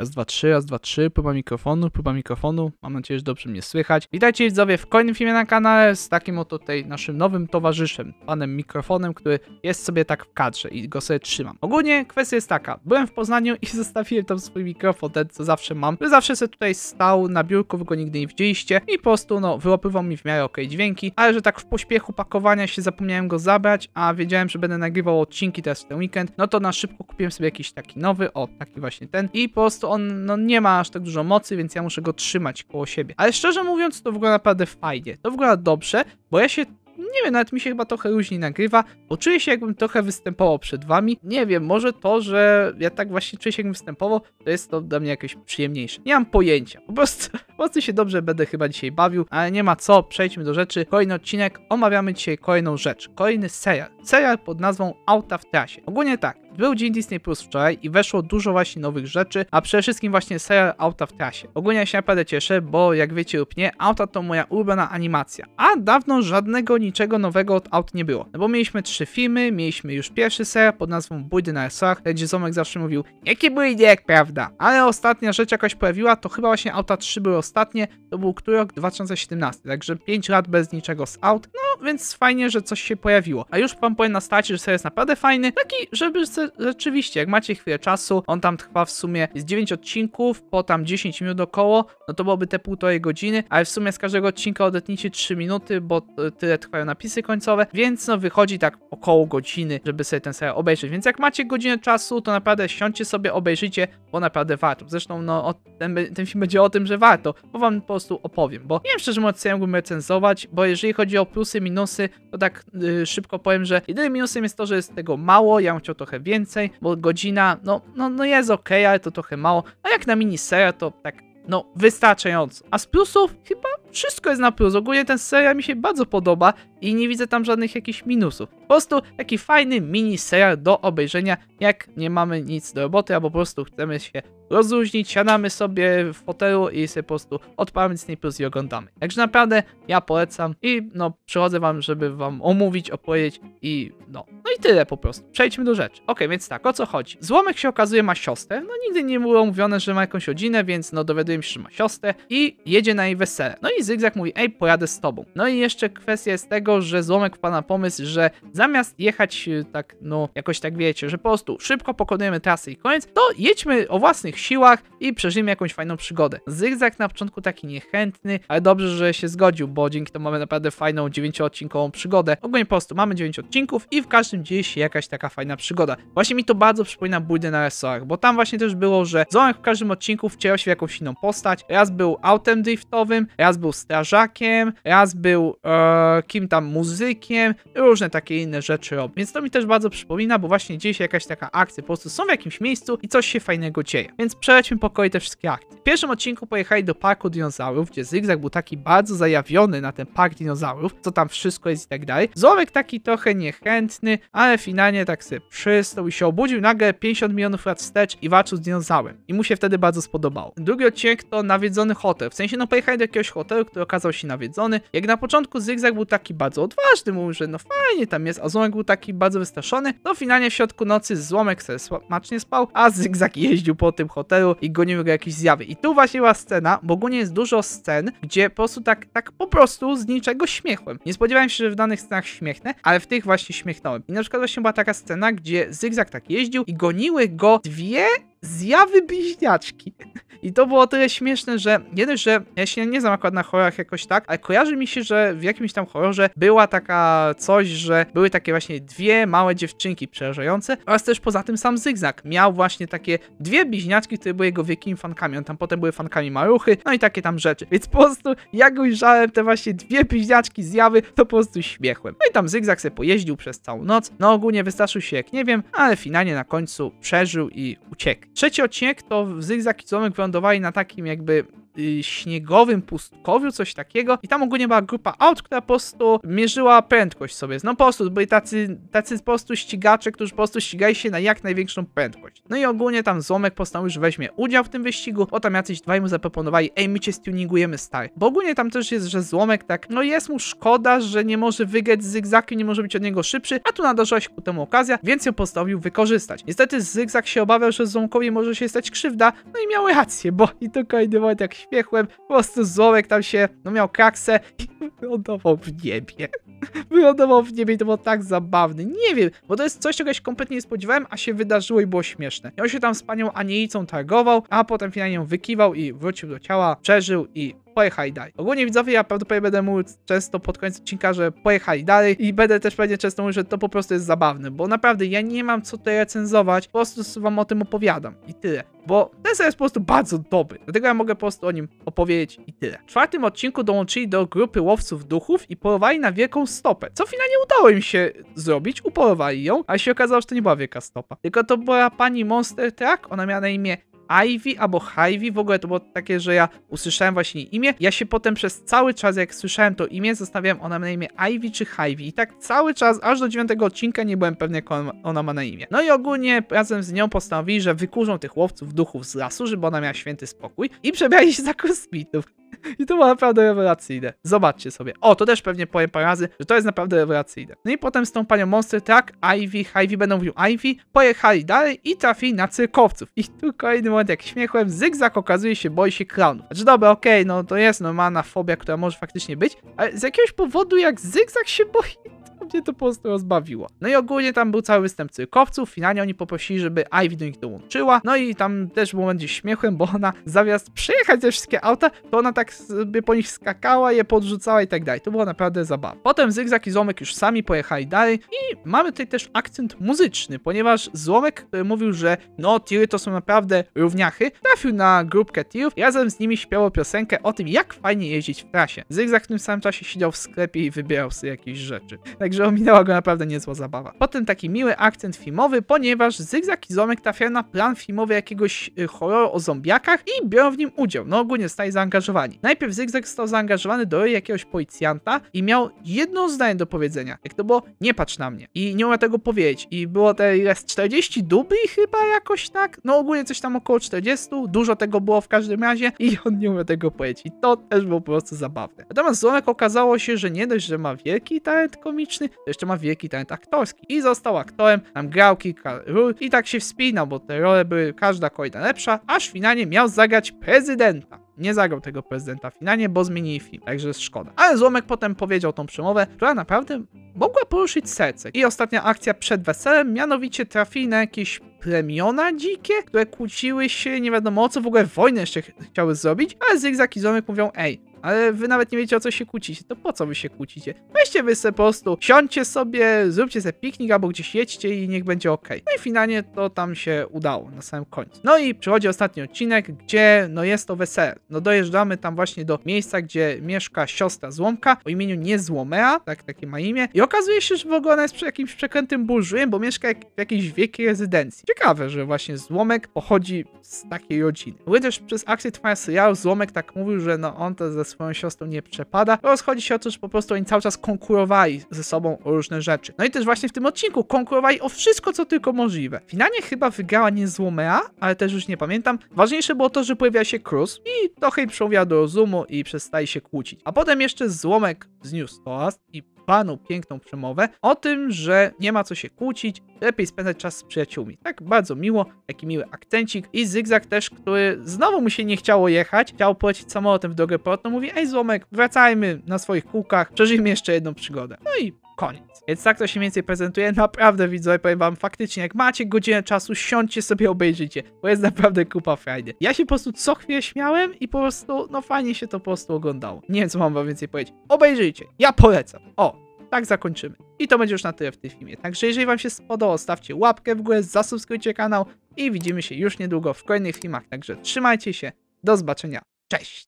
Raz, dwa, trzy, raz, dwa, trzy, próba mikrofonu, próba mikrofonu. Mam nadzieję, że dobrze mnie słychać. Witajcie widzowie w kolejnym filmie na kanale z takim oto tutaj naszym nowym towarzyszem, panem mikrofonem, który jest sobie tak w kadrze i go sobie trzymam. Ogólnie kwestia jest taka, byłem w Poznaniu i zostawiłem tam swój mikrofon, ten co zawsze mam, który zawsze sobie tutaj stał na biurku, wy go nigdy nie widzieliście i po prostu no wyłapywał mi w miarę okej okay dźwięki, ale że tak w pośpiechu pakowania się zapomniałem go zabrać, a wiedziałem, że będę nagrywał odcinki teraz w ten weekend, no to na szybko kupiłem sobie jakiś taki nowy, o taki właśnie ten i po prostu on no, nie ma aż tak dużo mocy, więc ja muszę go trzymać koło siebie. Ale szczerze mówiąc, to wygląda naprawdę fajnie. To wygląda dobrze, bo ja się nie wiem, nawet mi się chyba trochę różni nagrywa, bo czuję się jakbym trochę występował przed wami. Nie wiem, może to, że ja tak właśnie czuję się jakbym występował, to jest to dla mnie jakieś przyjemniejsze. Nie mam pojęcia, po prostu, po prostu się dobrze będę chyba dzisiaj bawił, ale nie ma co, przejdźmy do rzeczy. Kolejny odcinek, omawiamy dzisiaj kolejną rzecz, kolejny serial. Serial pod nazwą Auta w trasie. Ogólnie tak, był dzień Disney Plus wczoraj i weszło dużo właśnie nowych rzeczy, a przede wszystkim właśnie serial Auta w trasie. Ogólnie się naprawdę cieszę, bo jak wiecie lub nie, Auta to moja ulubiona animacja, a dawno żadnego niczego nowego od Aut nie było. No bo mieliśmy trzy filmy, mieliśmy już pierwszy serial pod nazwą Bójdy na SR, gdzie Zomek zawsze mówił, jakie były idee jak prawda. Ale ostatnia rzecz jakaś pojawiła, to chyba właśnie Auta 3 były ostatnie, to był który rok? 2017, także 5 lat bez niczego z aut, no więc fajnie, że coś się pojawiło. A już wam powiem na starcie, że serial jest naprawdę fajny, taki, żeby sobie E, rzeczywiście, jak macie chwilę czasu, on tam trwa w sumie z 9 odcinków, po tam 10 minut około, no to byłoby te półtorej godziny, ale w sumie z każdego odcinka odetnijcie 3 minuty, bo e, tyle trwają napisy końcowe, więc no wychodzi tak około godziny, żeby sobie ten serial obejrzeć, więc jak macie godzinę czasu, to naprawdę siądźcie sobie, obejrzyjcie, bo naprawdę warto. Zresztą no ten, ten film będzie o tym, że warto, bo wam po prostu opowiem, bo nie wiem szczerze mówiąc, co ja mógłbym recenzować, bo jeżeli chodzi o plusy, minusy, to tak yy, szybko powiem, że jedynym minusem jest to, że jest tego mało, ja bym chciał trochę więcej, więcej, bo godzina, no, no, no jest ok, ale to trochę mało. A jak na mini seria, to tak, no, wystarczająco. A z plusów chyba wszystko jest na plus. Ogólnie ten serial mi się bardzo podoba i nie widzę tam żadnych jakichś minusów. Po prostu taki fajny mini serial do obejrzenia, jak nie mamy nic do roboty, albo po prostu chcemy się rozluźnić, siadamy sobie w fotelu i sobie po prostu odpalamy Disney Plus i oglądamy. Także naprawdę ja polecam i no przychodzę wam, żeby wam omówić, opowiedzieć i no. No i tyle po prostu. Przejdźmy do rzeczy. Ok, więc tak, o co chodzi? Złomek się okazuje ma siostrę, no nigdy nie było mówione, że ma jakąś rodzinę, więc no dowiadujemy się, że ma siostrę i jedzie na jej wesele. No i Zygzak mówi, ej pojadę z tobą. No i jeszcze kwestia jest tego, że Złomek wpada na pomysł, że zamiast jechać y, tak no jakoś tak wiecie, że po prostu szybko pokonujemy trasę i koniec, to jedźmy o własnych siłach i przeżyjmy jakąś fajną przygodę. Zygzak na początku taki niechętny, ale dobrze, że się zgodził, bo dzięki temu mamy naprawdę fajną dziewięcioodcinkową przygodę. Ogólnie po prostu mamy 9 odcinków i w każdym dzieje się jakaś taka fajna przygoda. Właśnie mi to bardzo przypomina bójdę na SOAch, bo tam właśnie też było, że Zomek w każdym odcinku wcielał się w jakąś inną postać. Raz był autem driftowym, raz był strażakiem, raz był e, kim tam muzykiem, różne takie inne rzeczy robił. Więc to mi też bardzo przypomina, bo właśnie dzieje się jakaś taka akcja, po prostu są w jakimś miejscu i coś się fajnego dzieje. Więc więc przelećmy po kolei te wszystkie akty. W pierwszym odcinku pojechali do parku dinozaurów, gdzie Zygzak był taki bardzo zajawiony na ten park dinozaurów, co tam wszystko jest i tak dalej. Złomek taki trochę niechętny, ale finalnie tak sobie przystał i się obudził nagle 50 milionów lat wstecz i walczył z dinozaurem. I mu się wtedy bardzo spodobało. Drugi odcinek to nawiedzony hotel, w sensie no pojechali do jakiegoś hotelu, który okazał się nawiedzony. Jak na początku Zygzak był taki bardzo odważny, mówił, że no fajnie tam jest, a Złomek był taki bardzo wystraszony, to no, finalnie w środku nocy Złomek sobie smacznie spał, a Zygzak jeździł po tym hotelu hotelu i goniły go jakieś zjawy. I tu właśnie była scena, bo ogólnie jest dużo scen, gdzie po prostu tak, tak po prostu z niczego śmiechłem. Nie spodziewałem się, że w danych scenach śmiechnę, ale w tych właśnie śmiechnąłem. I na przykład właśnie była taka scena, gdzie Zygzak tak jeździł i goniły go dwie zjawy bliźniaczki. I to było tyle śmieszne, że jeden, że ja się nie znam akurat na horrorach jakoś tak, ale kojarzy mi się, że w jakimś tam horrorze była taka coś, że były takie właśnie dwie małe dziewczynki przerażające oraz też poza tym sam Zygzak miał właśnie takie dwie bliźniaczki, które były jego wielkimi fankami. On tam potem były fankami Maruchy, no i takie tam rzeczy. Więc po prostu jak ujrzałem te właśnie dwie bliźniaczki zjawy, to po prostu śmiechłem. No i tam Zygzak se pojeździł przez całą noc. No ogólnie wystraszył się jak nie wiem, ale finalnie na końcu przeżył i uciekł. Trzeci odcinek to w Zygzak i wylądowali na takim jakby Y, śniegowym pustkowiu, coś takiego. I tam ogólnie była grupa aut, która po prostu mierzyła prędkość sobie. No po prostu byli tacy, tacy po prostu ścigacze, którzy po prostu ścigali się na jak największą prędkość. No i ogólnie tam złomek postanowił, że weźmie udział w tym wyścigu, potem jacyś dwaj mu zaproponowali, ej my cię stuningujemy stary. Bo ogólnie tam też jest, że Złomek tak, no jest mu szkoda, że nie może wygrać z zygzakiem, nie może być od niego szybszy, a tu nadarzyła się ku temu okazja, więc ją postanowił wykorzystać. Niestety zygzak się obawiał, że Złomkowi może się stać krzywda, no i miały rację, bo i to kolejny jak uśmiechłem, po prostu Zołek tam się, no miał kraksę i wylądował w niebie. Wylądował w niebie i to było tak zabawne. Nie wiem, bo to jest coś, czego się kompletnie nie spodziewałem, a się wydarzyło i było śmieszne. I on się tam z panią Anielicą targował, a potem finalnie ją wykiwał i wrócił do ciała, przeżył i pojechali dalej. Ogólnie widzowie, ja prawdopodobnie będę mówił często pod koniec odcinka, że pojechali dalej i będę też pewnie często mówił, że to po prostu jest zabawne, bo naprawdę ja nie mam co tutaj recenzować, po prostu wam o tym opowiadam i tyle. Bo ten serial jest po prostu bardzo dobry, dlatego ja mogę po prostu o nim opowiedzieć i tyle. W czwartym odcinku dołączyli do grupy łowców duchów i polowali na wielką stopę, co finalnie udało im się zrobić, upolowali ją, ale się okazało, że to nie była wielka stopa. Tylko to była pani Monster Truck, ona miała na imię Ivy albo Ivy, w ogóle to było takie, że ja usłyszałem właśnie imię, ja się potem przez cały czas, jak słyszałem to imię, zostawiałem ona ma na imię Ivy czy Ivy i tak cały czas, aż do dziewiątego odcinka nie byłem pewny, jak ona, ona ma na imię. No i ogólnie razem z nią postanowili, że wykurzą tych łowców duchów z lasu, żeby ona miała święty spokój i przebrali się za kosmitów. I to było naprawdę rewelacyjne. Zobaczcie sobie. O, to też pewnie powiem parę razy, że to jest naprawdę rewelacyjne. No i potem z tą panią Monster Truck, Ivy, Ivy będą mówił Ivy, pojechali dalej i trafili na cyrkowców. I tu kolejny moment jak śmiechłem, zygzak okazuje się boi się klaunów. Znaczy dobra, okej, okay, no to jest normalna fobia, która może faktycznie być, ale z jakiegoś powodu jak zygzak się boi mnie to po prostu rozbawiło. No i ogólnie tam był cały występ cyrkowców, finalnie oni poprosili, żeby Ivy do nich dołączyła, no i tam też był moment śmiechem, bo ona zamiast przejechać ze wszystkie auta, to ona tak sobie po nich skakała, je podrzucała i tak dalej. To było naprawdę zabawne. Potem Zygzak i Złomek już sami pojechali dalej i mamy tutaj też akcent muzyczny, ponieważ Złomek, który e, mówił, że no tiry to są naprawdę równiachy, trafił na grupkę tirów i razem z nimi śpiewał piosenkę o tym, jak fajnie jeździć w trasie. Zygzak w tym samym czasie siedział w sklepie i wybierał sobie jakieś rzeczy. Także że ominęła go naprawdę niezła zabawa. Potem taki miły akcent filmowy, ponieważ Zygzak i Zomek trafiają na plan filmowy jakiegoś y, horroru o zombiakach i biorą w nim udział. No ogólnie stali zaangażowani. Najpierw Zygzak został zaangażowany do jakiegoś policjanta i miał jedno zdanie do powiedzenia. Jak to było? Nie patrz na mnie. I nie umiał tego powiedzieć. I było te jest 40 dubli chyba jakoś tak? No ogólnie coś tam około 40. Dużo tego było w każdym razie i on nie umiał tego powiedzieć. I to też było po prostu zabawne. Natomiast Zomek okazało się, że nie dość, że ma wielki talent komiczny, to jeszcze ma wielki talent aktorski. I został aktorem, tam grał kilka ról i tak się wspinał, bo te role były każda kolejna lepsza, aż finalnie miał zagrać prezydenta nie zagrał tego prezydenta finalnie, bo zmienili film, także szkoda. Ale Złomek potem powiedział tą przemowę, która naprawdę mogła poruszyć serce. I ostatnia akcja przed weselem, mianowicie trafili na jakieś plemiona dzikie, które kłóciły się nie wiadomo o co, w ogóle wojnę jeszcze ch chciały zrobić, ale Zygzak i Złomek mówią, ej, ale wy nawet nie wiecie o co się kłócicie, to po co wy się kłócicie? Weźcie wy se po prostu, siądźcie sobie, zróbcie sobie piknik albo gdzieś jedźcie i niech będzie ok. No i finalnie to tam się udało na samym końcu. No i przychodzi ostatni odcinek, gdzie no jest to wesele. No dojeżdżamy tam właśnie do miejsca, gdzie mieszka siostra Złomka o imieniu Niezłomea, tak takie ma imię i okazuje się, że w ogóle ona jest przy jakimś przekrętym burżujem, bo mieszka jak w jakiejś wielkiej rezydencji. Ciekawe, że właśnie Złomek pochodzi z takiej rodziny. Były też przez akcję trwania serialu Złomek tak mówił, że no on to ze swoją siostrą nie przepada. Rozchodzi się o to, że po prostu oni cały czas konkurowali ze sobą o różne rzeczy. No i też właśnie w tym odcinku konkurowali o wszystko, co tylko możliwe. Finalnie chyba wygrała nie Złomea, ale też już nie pamiętam. Ważniejsze było to, że pojawia się Cruz i trochę jej przemówiła do rozumu i przestaje się kłócić. A potem jeszcze Złomek zniósł toast i panu piękną przemowę o tym, że nie ma co się kłócić, lepiej spędzać czas z przyjaciółmi. Tak bardzo miło, taki miły akcencik. I Zygzak też, który znowu mu się nie chciało jechać, chciał polecić samolotem w drogę portną, mówi, ej Złomek, wracajmy na swoich kółkach, przeżyjmy jeszcze jedną przygodę. No i koniec. Więc tak to się mniej więcej prezentuje. Naprawdę widzę, powiem wam, faktycznie jak macie godzinę czasu, siądźcie sobie, obejrzyjcie, bo jest naprawdę kupa frajdy. Ja się po prostu co chwilę śmiałem i po prostu, no fajnie się to po prostu oglądało. Nie wiem, co mam wam więcej powiedzieć. Obejrzyjcie, ja polecam. O, tak zakończymy. I to będzie już na tyle w tym filmie. Także jeżeli wam się spodobało, stawcie łapkę w górę, zasubskrybujcie kanał i widzimy się już niedługo w kolejnych filmach. Także trzymajcie się, do zobaczenia, cześć!